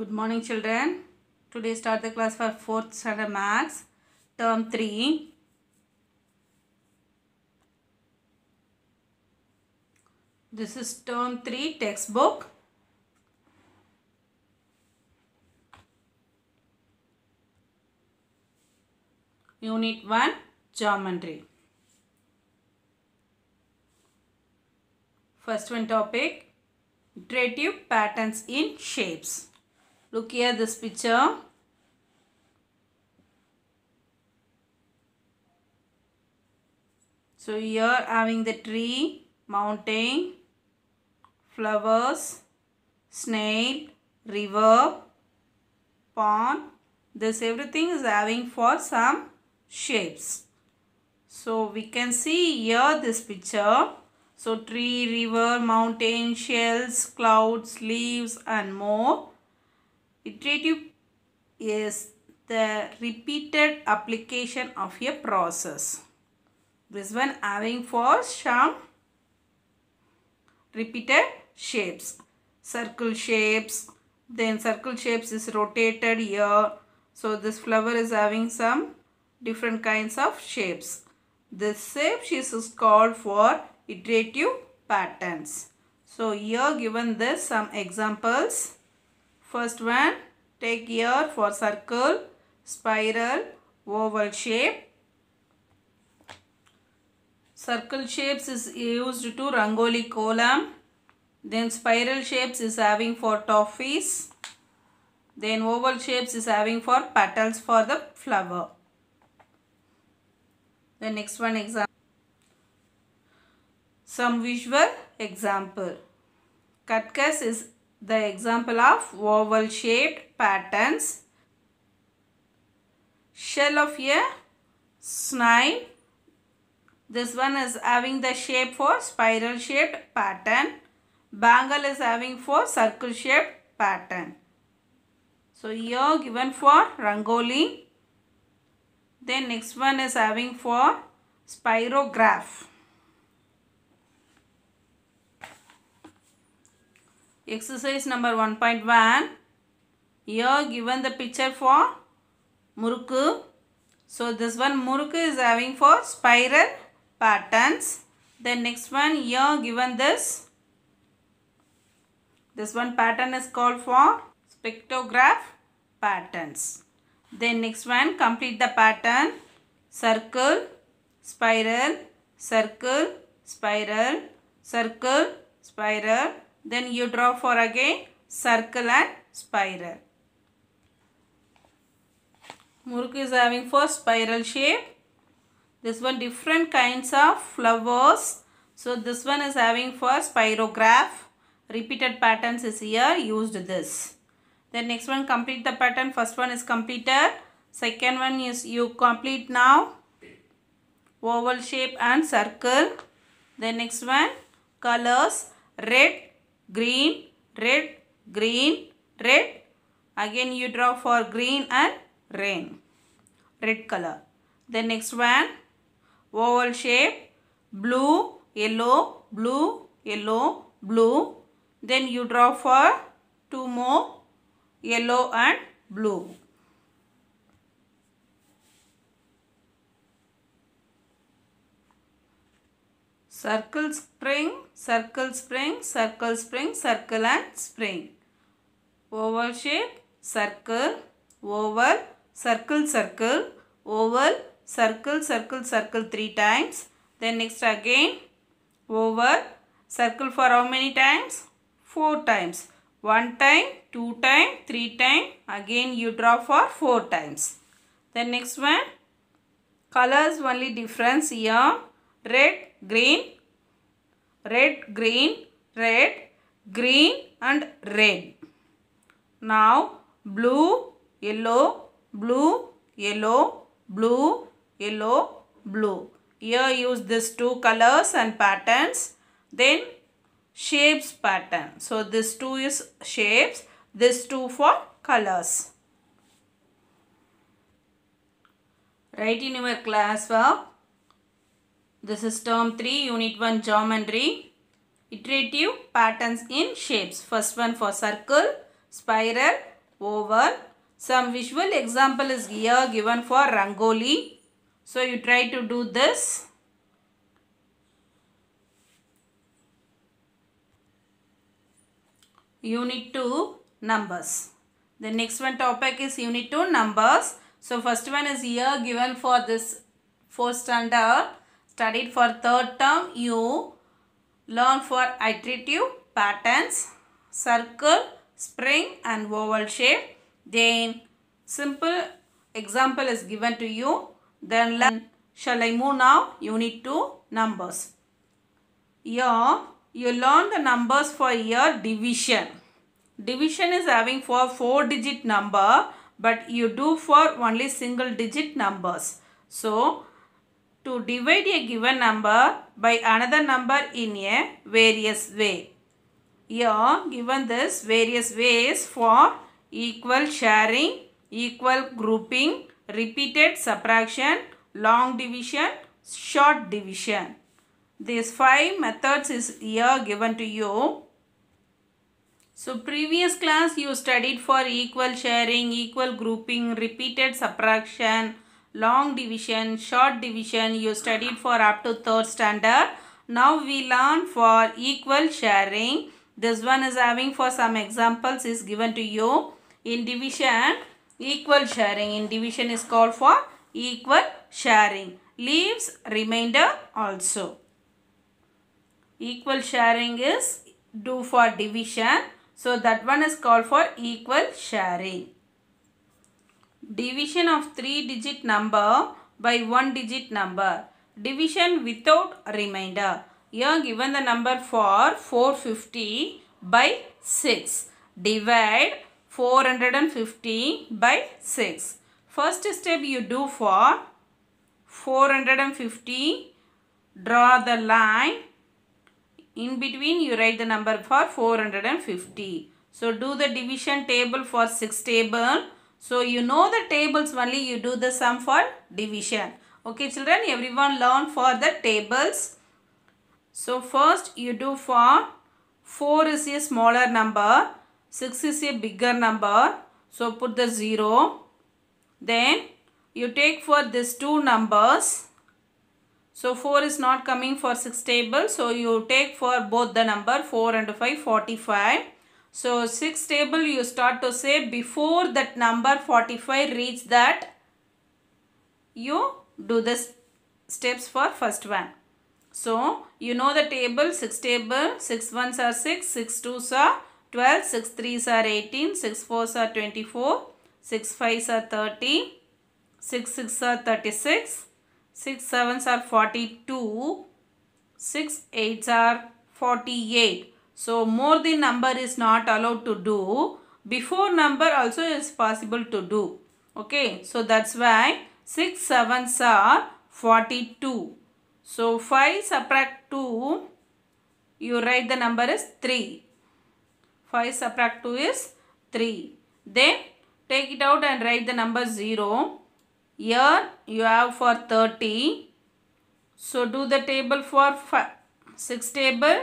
Good morning children. Today start the class for 4th standard maths term 3. This is term 3 textbook. Unit 1 geometry. First one topic iterative patterns in shapes. Look here this picture. So here having the tree, mountain, flowers, snail, river, pond. This everything is having for some shapes. So we can see here this picture. So tree, river, mountain, shells, clouds, leaves and more. Iterative is the repeated application of a process. This one having for some repeated shapes. Circle shapes. Then circle shapes is rotated here. So this flower is having some different kinds of shapes. This shape is called for iterative patterns. So here given this some examples. First one, take here for circle, spiral, oval shape. Circle shapes is used to rangoli column. Then spiral shapes is having for toffees. Then oval shapes is having for petals for the flower. The next one example. Some visual example. Cutcus is the example of oval shaped patterns. Shell of a snipe. This one is having the shape for spiral shaped pattern. Bangle is having for circle shaped pattern. So here given for rangoli. Then next one is having for spirograph. exercise number 1.1 here given the picture for murukku so this one murukku is having for spiral patterns then next one here given this this one pattern is called for spectrograph patterns then next one complete the pattern circle spiral circle spiral circle spiral then you draw for again circle and spiral. Muruk is having first spiral shape. This one different kinds of flowers. So this one is having first spirograph. Repeated patterns is here used this. Then next one complete the pattern. First one is completed. Second one is you complete now. Oval shape and circle. The next one colors red, green, red, green, red. Again you draw for green and rain. Red color. The next one, oval shape, blue, yellow, blue, yellow, blue. Then you draw for two more, yellow and blue. circle spring, circle spring, circle spring, circle and spring. Oval shape, circle, oval, circle, circle, oval, circle, circle, circle three times. Then next again, oval, circle for how many times? Four times. One time, two time, three time. Again you draw for four times. Then next one, colors only difference here, red, green, red, green, red, green and red. Now blue, yellow, blue, yellow, blue, yellow, blue. Here use these two colors and patterns. Then shapes pattern. So this two is shapes, this two for colors. Write in your class work this is term 3, unit 1 geometry. Iterative patterns in shapes. First one for circle, spiral, oval. Some visual example is here given for rangoli. So you try to do this. Unit 2 numbers. The next one topic is unit 2 numbers. So first one is here given for this 4th standard studied for third term, you learn for iterative patterns, circle, spring and oval shape. Then simple example is given to you. Then learn. Shall I move now? You need to numbers. Here, you learn the numbers for your division. Division is having for 4 digit number but you do for only single digit numbers. So, to divide a given number by another number in a various way. Here given this various ways for equal sharing, equal grouping, repeated subtraction, long division, short division. These five methods is here given to you. So previous class you studied for equal sharing, equal grouping, repeated subtraction, long division, short division you studied for up to third standard. Now we learn for equal sharing. This one is having for some examples is given to you. In division, equal sharing. In division is called for equal sharing. Leaves remainder also. Equal sharing is do for division. So that one is called for equal sharing division of three digit number by one digit number. Division without remainder. Here given the number for 450 by 6. Divide 450 by 6. First step you do for 450. Draw the line. In between you write the number for 450. So do the division table for 6 table. So you know the tables only you do the sum for division. Okay children everyone learn for the tables. So first you do for 4 is a smaller number 6 is a bigger number. So put the 0. Then you take for these two numbers. So 4 is not coming for 6 table. So you take for both the number 4 and 5 45. So, 6 table you start to say before that number 45 reach that you do the steps for first one. So, you know the table 6 table 6 ones are 6, 6 twos are 12, 6 threes are 18, 6 fours are 24, 6 fives are 30, 6 6 are 36, 6 7s are 42, 6 8s are 48. So more than number is not allowed to do. Before number also is possible to do. Okay. So that's why 6 sevens are 42. So 5 subtract 2. You write the number is 3. 5 subtract 2 is 3. Then take it out and write the number 0. Here you have for 30. So do the table for 5, 6 table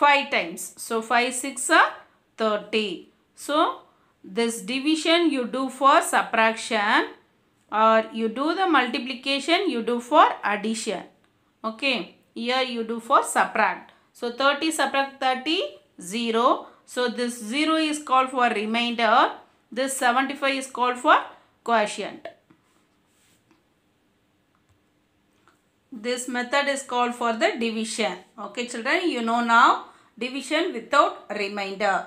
5 times. So 5 6 are 30. So this division you do for subtraction or you do the multiplication you do for addition. Okay. Here you do for subtract. So 30 subtract 30 0. So this 0 is called for remainder. This 75 is called for quotient. This method is called for the division. Okay children, you know now division without remainder.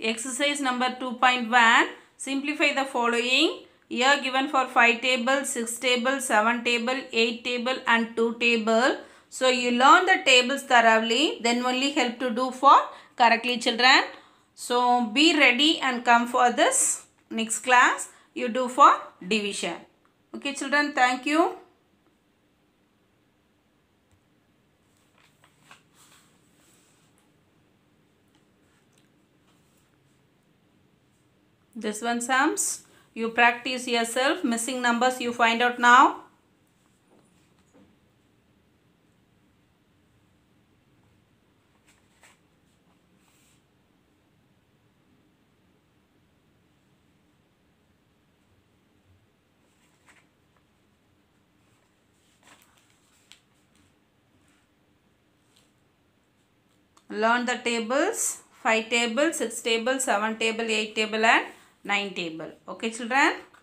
Exercise number 2.1. Simplify the following. Here given for 5 table, 6 table, 7 table, 8 table and 2 table. So you learn the tables thoroughly. Then only help to do for correctly children. So be ready and come for this next class. You do for division. Okay children, thank you. This one sums. You practice yourself. Missing numbers you find out now. learn the tables 5 table 6 table 7 table 8 table and 9 table. Okay children?